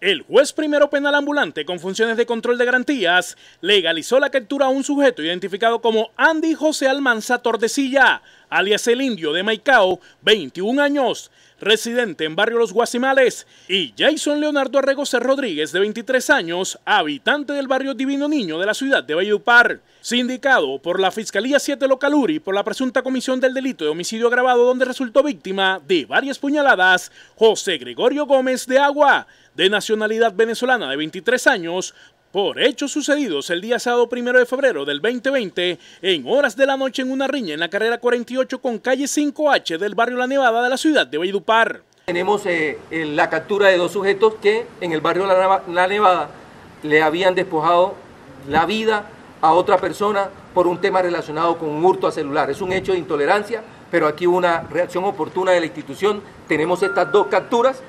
El juez primero penal ambulante con funciones de control de garantías legalizó la captura a un sujeto identificado como Andy José Almanza Tordesilla, alias el indio de Maicao, 21 años, residente en barrio Los Guasimales, y Jason Leonardo Arregocer Rodríguez, de 23 años, habitante del barrio Divino Niño de la ciudad de Valledupar, sindicado por la Fiscalía 7 Localuri por la presunta comisión del delito de homicidio agravado donde resultó víctima de varias puñaladas José Gregorio Gómez de Agua, de nacionalidad venezolana de 23 años, por hechos sucedidos el día sábado primero de febrero del 2020, en horas de la noche en una riña en la carrera 48 con calle 5H del barrio La Nevada de la ciudad de Valledupar. Tenemos eh, eh, la captura de dos sujetos que en el barrio La Nevada le habían despojado la vida a otra persona por un tema relacionado con un hurto a celular. Es un hecho de intolerancia, pero aquí hubo una reacción oportuna de la institución. Tenemos estas dos capturas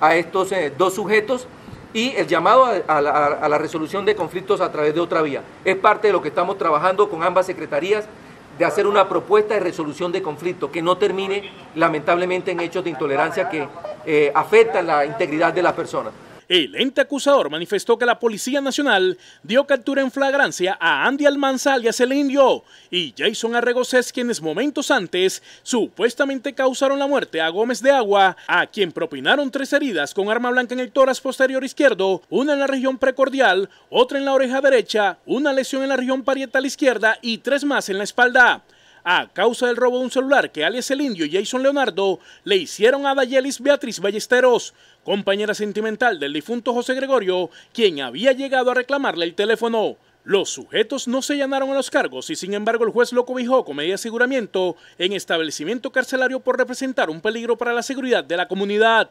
a estos eh, dos sujetos y el llamado a la, resolución de conflictos a través de otra vía. Es parte de lo que estamos trabajando con ambas secretarías de hacer una propuesta de resolución de conflictos, que no termine lamentablemente en hechos de intolerancia que eh, afectan la integridad de las personas. El ente acusador manifestó que la Policía Nacional dio captura en flagrancia a Andy Almanza alias El Indio y Jason Arregoces, quienes momentos antes supuestamente causaron la muerte a Gómez de Agua, a quien propinaron tres heridas con arma blanca en el tórax posterior izquierdo, una en la región precordial, otra en la oreja derecha, una lesión en la región parietal izquierda y tres más en la espalda. A causa del robo de un celular que alias el indio y Jason Leonardo le hicieron a Dayelis Beatriz Ballesteros, compañera sentimental del difunto José Gregorio, quien había llegado a reclamarle el teléfono. Los sujetos no se llenaron a los cargos y sin embargo el juez lo cobijó con medida de aseguramiento en establecimiento carcelario por representar un peligro para la seguridad de la comunidad.